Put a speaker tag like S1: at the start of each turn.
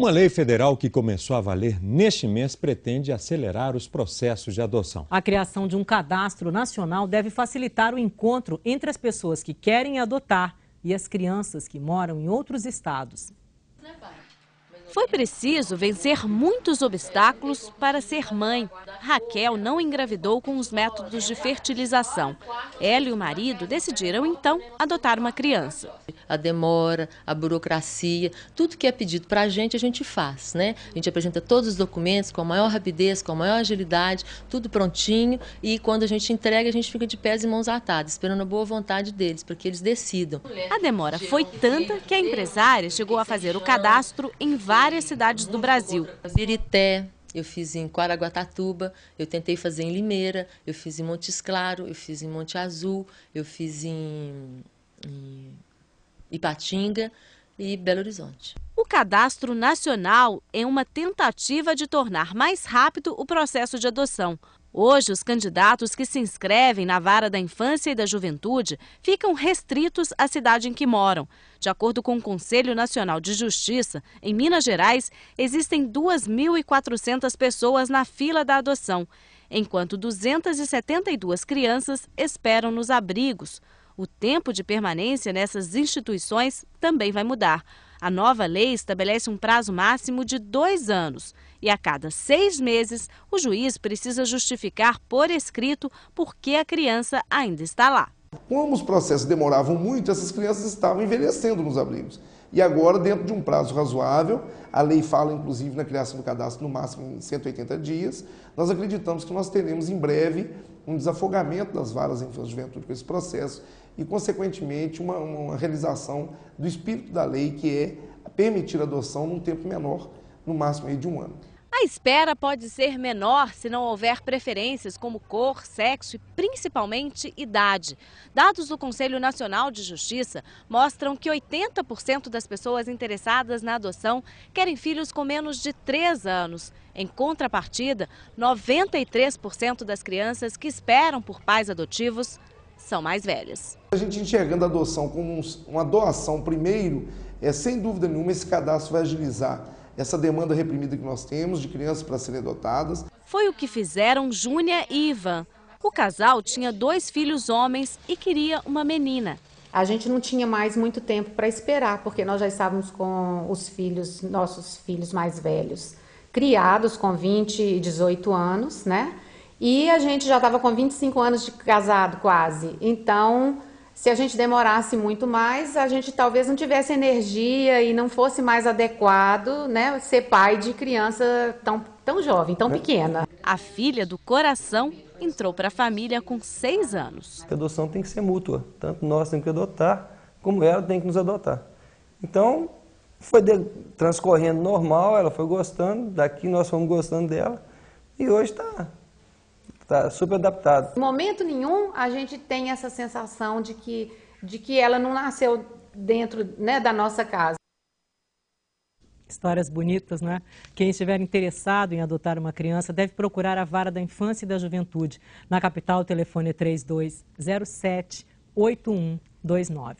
S1: Uma lei federal que começou a valer neste mês pretende acelerar os processos de adoção.
S2: A criação de um cadastro nacional deve facilitar o encontro entre as pessoas que querem adotar e as crianças que moram em outros estados. Foi preciso vencer muitos obstáculos para ser mãe. Raquel não engravidou com os métodos de fertilização. Ela e o marido decidiram então
S1: adotar uma criança. A demora, a burocracia, tudo que é pedido para a gente, a gente faz, né? A gente apresenta todos os documentos com a maior rapidez, com a maior agilidade, tudo prontinho e quando a gente entrega, a gente fica de pés e mãos atadas, esperando a boa vontade deles, para que eles decidam. A demora foi tanta que a empresária chegou a fazer o cadastro em vários várias cidades do Brasil. Birité, eu fiz em Quaraguatatuba, eu tentei fazer em Limeira, eu fiz em Montes Claro, eu fiz em Monte Azul, eu fiz em, em
S2: Ipatinga e Belo Horizonte. O cadastro nacional é uma tentativa de tornar mais rápido o processo de adoção. Hoje, os candidatos que se inscrevem na vara da infância e da juventude ficam restritos à cidade em que moram. De acordo com o Conselho Nacional de Justiça, em Minas Gerais, existem 2.400 pessoas na fila da adoção, enquanto 272 crianças esperam nos abrigos. O tempo de permanência nessas instituições também vai mudar. A nova lei estabelece um prazo máximo de dois anos e a cada seis meses o juiz precisa justificar por escrito por que a criança ainda está lá.
S3: Como os processos demoravam muito, essas crianças estavam envelhecendo nos abrigos. E agora, dentro de um prazo razoável, a lei fala inclusive na criação do cadastro no máximo em 180 dias, nós acreditamos que nós teremos em breve um desafogamento das varas em juventude com esse processo e, consequentemente, uma, uma realização do espírito da lei, que é permitir a adoção num tempo menor, no máximo de um ano.
S2: A espera pode ser menor se não houver preferências como cor, sexo e principalmente idade. Dados do Conselho Nacional de Justiça mostram que 80% das pessoas interessadas na adoção querem filhos com menos de 3 anos. Em contrapartida, 93% das crianças que esperam por pais adotivos são mais velhas.
S3: A gente enxergando a adoção como uma doação primeiro, é sem dúvida nenhuma esse cadastro vai agilizar essa demanda reprimida que nós temos de crianças para serem adotadas.
S2: Foi o que fizeram Júnia e Ivan. O casal tinha dois filhos homens e queria uma menina.
S4: A gente não tinha mais muito tempo para esperar, porque nós já estávamos com os filhos, nossos filhos mais velhos, criados com 20 e 18 anos, né? E a gente já estava com 25 anos de casado quase. Então, se a gente demorasse muito mais, a gente talvez não tivesse energia e não fosse mais adequado, né, ser pai de criança tão, tão jovem, tão né? pequena. A filha do
S2: coração entrou para a família com seis anos.
S4: A adoção tem que ser mútua, tanto nós temos que adotar, como ela tem que nos adotar. Então, foi transcorrendo normal, ela foi gostando, daqui nós fomos gostando dela, e hoje está Está super adaptado. Em momento nenhum a gente tem essa sensação de que, de que ela não nasceu dentro né, da nossa casa.
S2: Histórias bonitas, né? Quem estiver interessado em adotar uma criança deve procurar a Vara da Infância e
S4: da Juventude. Na capital, o telefone é 3207 8129.